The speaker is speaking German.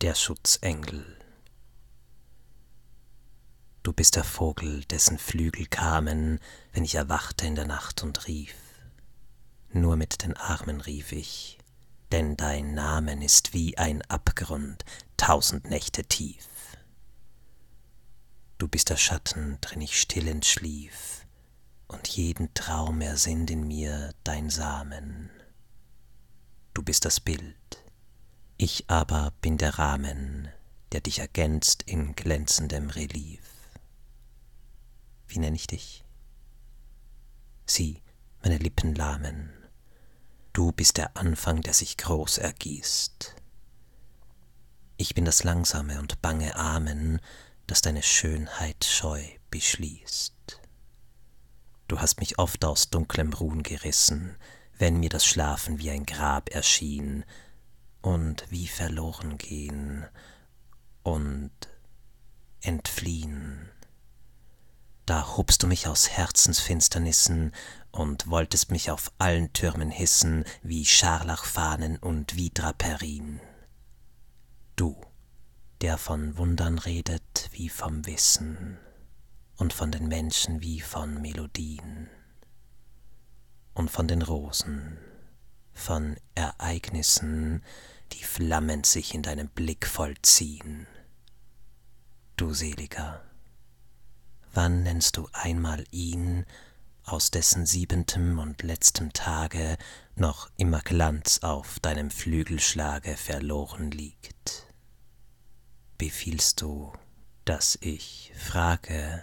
der Schutzengel. Du bist der Vogel, dessen Flügel kamen, wenn ich erwachte in der Nacht und rief. Nur mit den Armen rief ich, denn dein Namen ist wie ein Abgrund, tausend Nächte tief. Du bist der Schatten, drin ich still entschlief, und jeden Traum ersinnt in mir dein Samen. Du bist das Bild, ich aber bin der Rahmen, der dich ergänzt in glänzendem Relief. Wie nenne ich dich? Sieh, meine Lippen lahmen. Du bist der Anfang, der sich groß ergießt. Ich bin das langsame und bange Amen, das deine Schönheit scheu beschließt. Du hast mich oft aus dunklem Ruhen gerissen, wenn mir das Schlafen wie ein Grab erschien, und wie verloren gehen und entfliehen. Da hobst du mich aus Herzensfinsternissen und wolltest mich auf allen Türmen hissen, wie Scharlachfahnen und wie Draperien. Du, der von Wundern redet wie vom Wissen und von den Menschen wie von Melodien und von den Rosen, von Ereignissen, die Flammen sich in deinem Blick vollziehen. Du Seliger, wann nennst du einmal ihn, aus dessen siebentem und letztem Tage noch immer Glanz auf deinem Flügelschlage verloren liegt? Befiehlst du, dass ich frage,